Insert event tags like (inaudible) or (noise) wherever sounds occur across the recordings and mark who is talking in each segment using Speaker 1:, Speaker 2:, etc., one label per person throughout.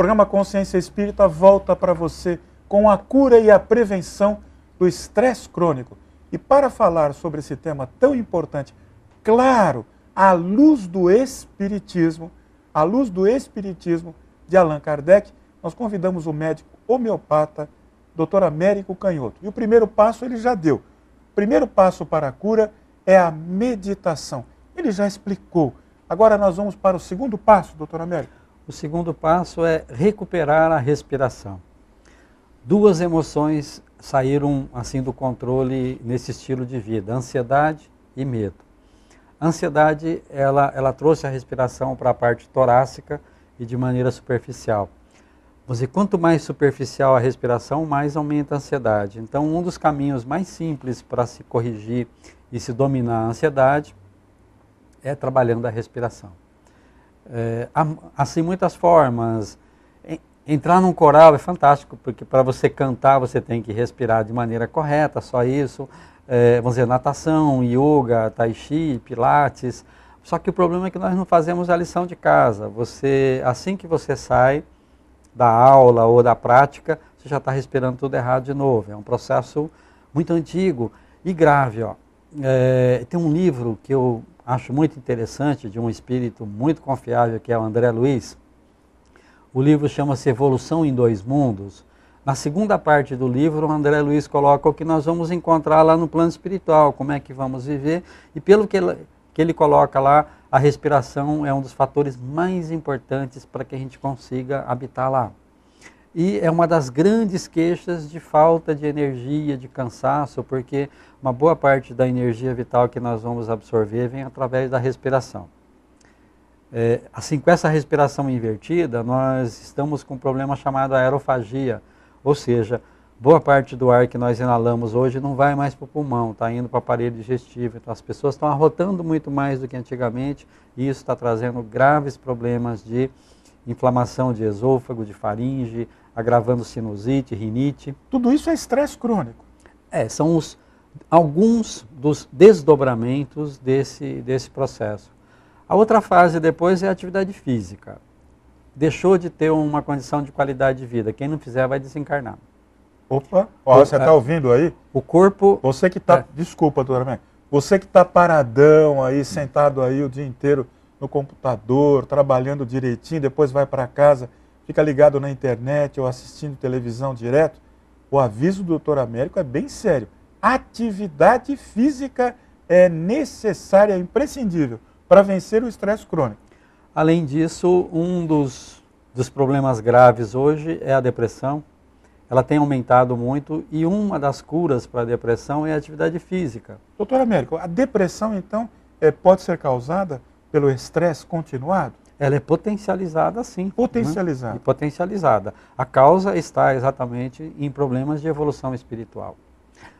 Speaker 1: O programa Consciência Espírita volta para você com a cura e a prevenção do estresse crônico. E para falar sobre esse tema tão importante, claro, à luz do espiritismo, à luz do espiritismo de Allan Kardec, nós convidamos o médico homeopata Dr. Américo Canhoto. E o primeiro passo ele já deu. O primeiro passo para a cura é a meditação.
Speaker 2: Ele já explicou. Agora nós vamos para o segundo passo, Dr. Américo. O segundo passo é recuperar a respiração. Duas emoções saíram assim do controle nesse estilo de vida, ansiedade e medo. A ansiedade, ela, ela trouxe a respiração para a parte torácica e de maneira superficial. Você, quanto mais superficial a respiração, mais aumenta a ansiedade. Então, um dos caminhos mais simples para se corrigir e se dominar a ansiedade é trabalhando a respiração. É, assim, muitas formas. Entrar num coral é fantástico, porque para você cantar você tem que respirar de maneira correta, só isso. É, vamos dizer, natação, yoga, tai chi, pilates. Só que o problema é que nós não fazemos a lição de casa. Você, assim que você sai da aula ou da prática, você já está respirando tudo errado de novo. É um processo muito antigo e grave. Ó. É, tem um livro que eu acho muito interessante, de um espírito muito confiável, que é o André Luiz. O livro chama-se Evolução em Dois Mundos. Na segunda parte do livro, o André Luiz coloca o que nós vamos encontrar lá no plano espiritual, como é que vamos viver, e pelo que ele, que ele coloca lá, a respiração é um dos fatores mais importantes para que a gente consiga habitar lá e é uma das grandes queixas de falta de energia, de cansaço, porque uma boa parte da energia vital que nós vamos absorver vem através da respiração. É, assim, com essa respiração invertida, nós estamos com um problema chamado aerofagia, ou seja, boa parte do ar que nós inalamos hoje não vai mais para o pulmão, está indo para o aparelho digestivo. Então, as pessoas estão arrotando muito mais do que antigamente e isso está trazendo graves problemas de inflamação de esôfago, de faringe, agravando sinusite, rinite. Tudo isso é estresse crônico. É, são os, alguns dos desdobramentos desse, desse processo. A outra fase depois é a atividade física. Deixou de ter uma condição de qualidade de vida. Quem não fizer vai desencarnar.
Speaker 1: Opa, ó, você está ouvindo aí? O corpo. Você que está. É. Desculpa, doutora Você que está paradão aí, sentado aí o dia inteiro no computador, trabalhando direitinho, depois vai para casa, fica ligado na internet ou assistindo televisão direto, o aviso do doutor Américo é bem sério. Atividade física é necessária, é
Speaker 2: imprescindível para vencer o estresse crônico. Além disso, um dos, dos problemas graves hoje é a depressão. Ela tem aumentado muito e uma das curas para a depressão é a atividade física. Doutor Américo, a depressão, então, é,
Speaker 1: pode ser causada pelo estresse continuado?
Speaker 2: Ela é potencializada, sim. Né? Potencializada. Né? potencializada. A causa está exatamente em problemas de evolução espiritual.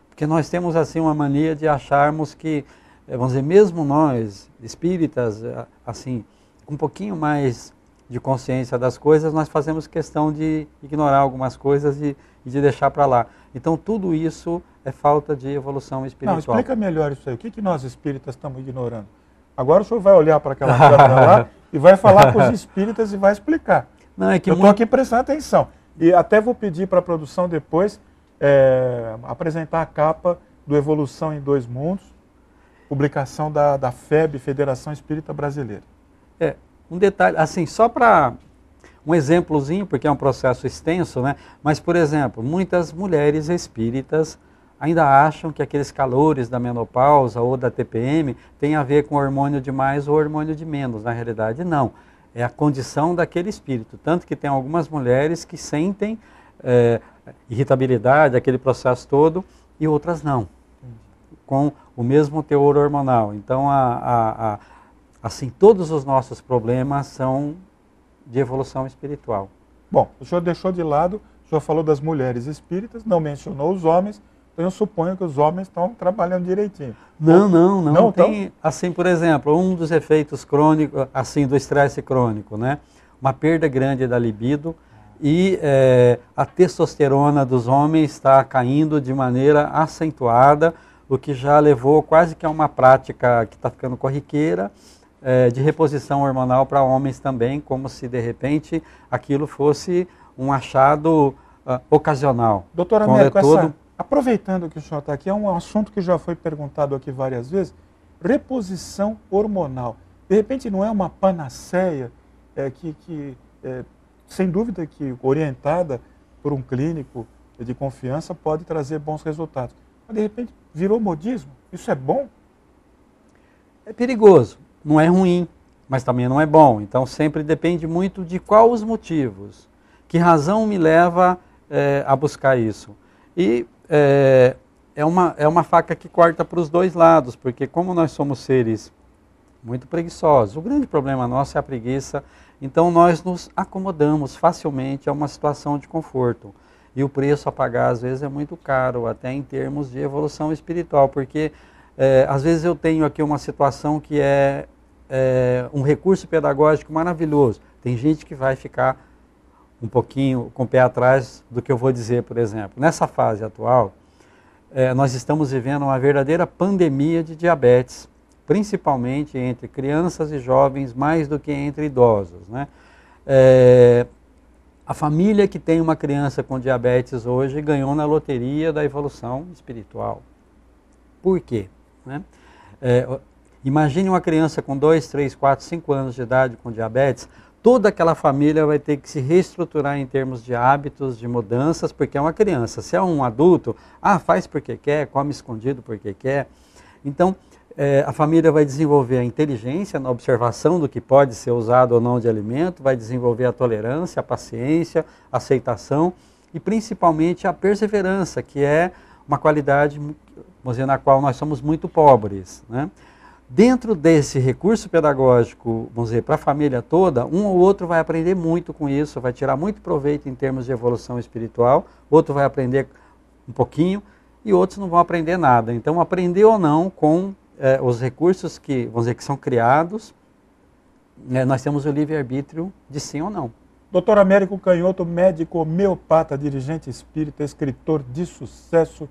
Speaker 2: Porque nós temos, assim, uma mania de acharmos que, eh, vamos dizer, mesmo nós, espíritas, eh, assim, um pouquinho mais de consciência das coisas, nós fazemos questão de ignorar algumas coisas e, e de deixar para lá. Então, tudo isso é falta de evolução espiritual. Não, explica
Speaker 1: melhor isso aí. O que, que nós espíritas estamos ignorando? Agora o senhor vai olhar para aquela pedra lá (laughs) e vai falar com os espíritas e vai explicar. Não, é que Eu estou muito... aqui prestando atenção. E até vou pedir para a produção depois é, apresentar a capa do Evolução em Dois Mundos, publicação da, da FEB, Federação Espírita Brasileira.
Speaker 2: É, um detalhe, assim, só para um exemplozinho, porque é um processo extenso, né? Mas, por exemplo, muitas mulheres espíritas ainda acham que aqueles calores da menopausa ou da TPM tem a ver com hormônio de mais ou hormônio de menos. Na realidade, não. É a condição daquele espírito. Tanto que tem algumas mulheres que sentem é, irritabilidade, aquele processo todo, e outras não. Com o mesmo teor hormonal. Então, a, a, a, assim, todos os nossos problemas são de evolução
Speaker 1: espiritual. Bom, o senhor deixou de lado, o senhor falou das mulheres espíritas, não mencionou os homens, eu suponho que os homens estão trabalhando direitinho. Não, não, não, não tem.
Speaker 2: Então... Assim, por exemplo, um dos efeitos crônicos, assim, do estresse crônico, né? Uma perda grande da libido e é, a testosterona dos homens está caindo de maneira acentuada, o que já levou quase que a uma prática que está ficando corriqueira é, de reposição hormonal para homens também, como se de repente aquilo fosse um achado uh, ocasional. Doutora Melo, então, é todo... essa,
Speaker 1: Aproveitando que o senhor está aqui, é um assunto que já foi perguntado aqui várias vezes, reposição hormonal. De repente não é uma panaceia é, que, que é, sem dúvida que orientada por um clínico de confiança pode trazer bons
Speaker 2: resultados. Mas de repente virou modismo, isso é bom? É perigoso, não é ruim, mas também não é bom. Então sempre depende muito de quais os motivos, que razão me leva é, a buscar isso. E é, é, uma, é uma faca que corta para os dois lados, porque como nós somos seres muito preguiçosos, o grande problema nosso é a preguiça, então nós nos acomodamos facilmente a uma situação de conforto. E o preço a pagar às vezes é muito caro, até em termos de evolução espiritual, porque é, às vezes eu tenho aqui uma situação que é, é um recurso pedagógico maravilhoso. Tem gente que vai ficar um pouquinho com o pé atrás do que eu vou dizer, por exemplo. Nessa fase atual, é, nós estamos vivendo uma verdadeira pandemia de diabetes, principalmente entre crianças e jovens, mais do que entre idosos. Né? É, a família que tem uma criança com diabetes hoje ganhou na loteria da evolução espiritual. Por quê? Né? É, imagine uma criança com 2, 3, 4, 5 anos de idade com diabetes toda aquela família vai ter que se reestruturar em termos de hábitos, de mudanças, porque é uma criança. Se é um adulto, ah, faz porque quer, come escondido porque quer. Então, é, a família vai desenvolver a inteligência na observação do que pode ser usado ou não de alimento, vai desenvolver a tolerância, a paciência, a aceitação e principalmente a perseverança, que é uma qualidade na qual nós somos muito pobres. Né? Dentro desse recurso pedagógico, vamos dizer, para a família toda, um ou outro vai aprender muito com isso, vai tirar muito proveito em termos de evolução espiritual, outro vai aprender um pouquinho e outros não vão aprender nada. Então, aprender ou não com eh, os recursos que, vamos dizer, que são criados, né, nós temos o livre-arbítrio de sim ou não. Doutor
Speaker 1: Américo Canhoto, médico homeopata, dirigente espírita, escritor de sucesso,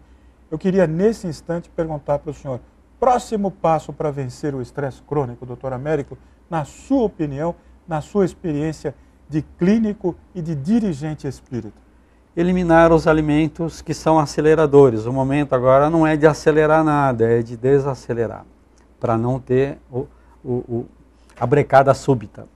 Speaker 1: eu queria nesse instante perguntar para o senhor, próximo passo para vencer o estresse crônico, doutor Américo, na sua opinião, na sua experiência de clínico e de dirigente espírita?
Speaker 2: Eliminar os alimentos que são aceleradores. O momento agora não é de acelerar nada, é de desacelerar, para não ter o, o, o, a brecada súbita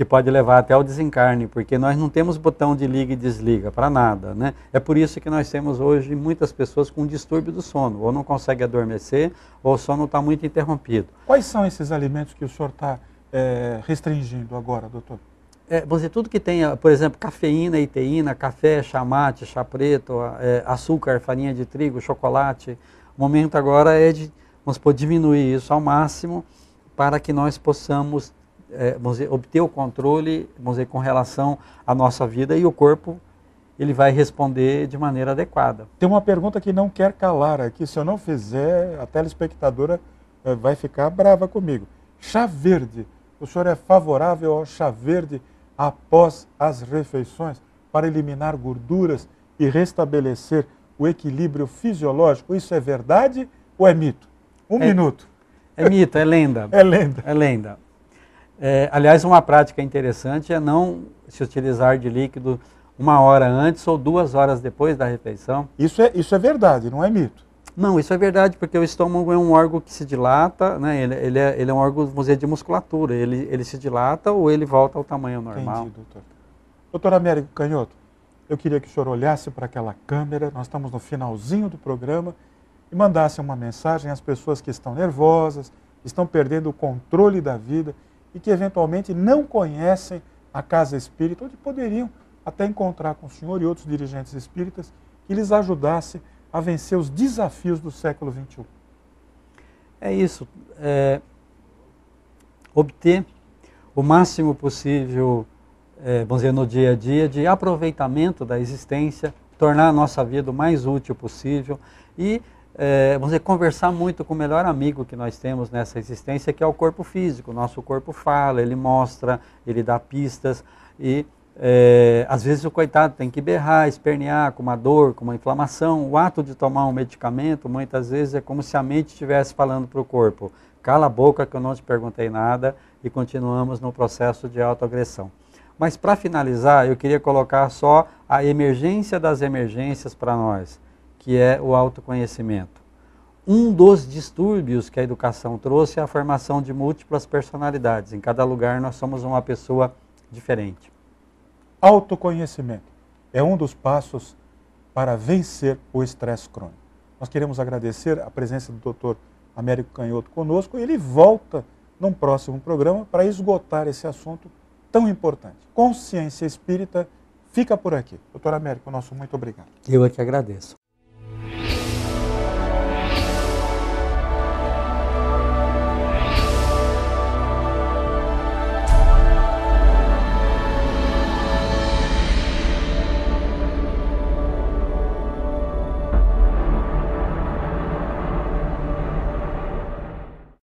Speaker 2: que pode levar até ao desencarne, porque nós não temos botão de liga e desliga para nada. Né? É por isso que nós temos hoje muitas pessoas com distúrbio do sono, ou não consegue adormecer, ou o sono está muito interrompido. Quais são
Speaker 1: esses alimentos que o senhor está é, eh, restringindo agora, doutor?
Speaker 2: É, você tudo que tenha, por exemplo, cafeína e teína, café, chamate, chá preto, é, açúcar, farinha de trigo, chocolate, o momento agora é de vamos supor, diminuir isso ao máximo para que nós possamos é, vamos dizer, obter o controle vamos dizer, com relação à nossa vida e o corpo ele vai responder de maneira adequada.
Speaker 1: Tem uma pergunta que não quer calar aqui. Se eu não fizer, a telespectadora é, vai ficar brava comigo. Chá verde. O senhor é favorável ao chá verde após as refeições para eliminar gorduras e restabelecer o equilíbrio fisiológico? Isso é verdade ou é mito? Um é, minuto.
Speaker 2: É mito, é lenda. (laughs) É lenda. É lenda. É, aliás, uma prática interessante é não se utilizar de líquido uma hora antes ou duas horas depois da refeição. Isso é, isso é verdade, não é mito. Não, isso é verdade, porque o estômago é um órgão que se dilata, né? ele, ele, é, ele é um órgão museu de musculatura, ele, ele se dilata ou ele volta ao tamanho normal. Entendi, doutor.
Speaker 1: Doutor Américo Canhoto, eu queria que o senhor olhasse para aquela câmera, nós estamos no finalzinho do programa, e mandasse uma mensagem às pessoas que estão nervosas, estão perdendo o controle da vida, e que eventualmente não conhecem a casa espírita, onde poderiam até encontrar com o senhor e outros dirigentes espíritas que lhes ajudasse a vencer os desafios do século XXI.
Speaker 2: É isso. É, obter o máximo possível, é, vamos dizer, no dia a dia, de aproveitamento da existência, tornar a nossa vida o mais útil possível e é, vamos dizer, conversar muito com o melhor amigo que nós temos nessa existência, que é o corpo físico. Nosso corpo fala, ele mostra, ele dá pistas e é, às vezes o coitado tem que berrar, espernear com uma dor, com uma inflamação. O ato de tomar um medicamento muitas vezes é como se a mente estivesse falando para o corpo: cala a boca que eu não te perguntei nada e continuamos no processo de autoagressão. Mas para finalizar, eu queria colocar só a emergência das emergências para nós que é o autoconhecimento. Um dos distúrbios que a educação trouxe é a formação de múltiplas personalidades. Em cada lugar nós somos uma pessoa diferente.
Speaker 1: Autoconhecimento é um dos passos para vencer o estresse crônico. Nós queremos agradecer a presença do doutor Américo Canhoto conosco e ele volta num próximo programa para esgotar esse assunto tão importante. Consciência espírita fica por aqui. Doutor Américo, nosso muito obrigado.
Speaker 2: Eu é que agradeço.